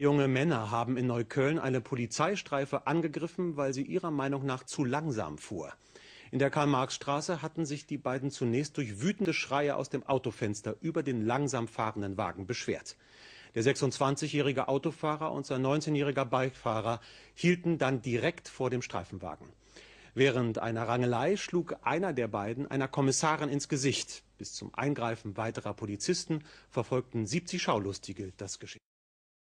Junge Männer haben in Neukölln eine Polizeistreife angegriffen, weil sie ihrer Meinung nach zu langsam fuhr. In der Karl-Marx-Straße hatten sich die beiden zunächst durch wütende Schreie aus dem Autofenster über den langsam fahrenden Wagen beschwert. Der 26-jährige Autofahrer und sein 19-jähriger Beifahrer hielten dann direkt vor dem Streifenwagen. Während einer Rangelei schlug einer der beiden einer Kommissarin ins Gesicht. Bis zum Eingreifen weiterer Polizisten verfolgten 70 Schaulustige das Geschehen.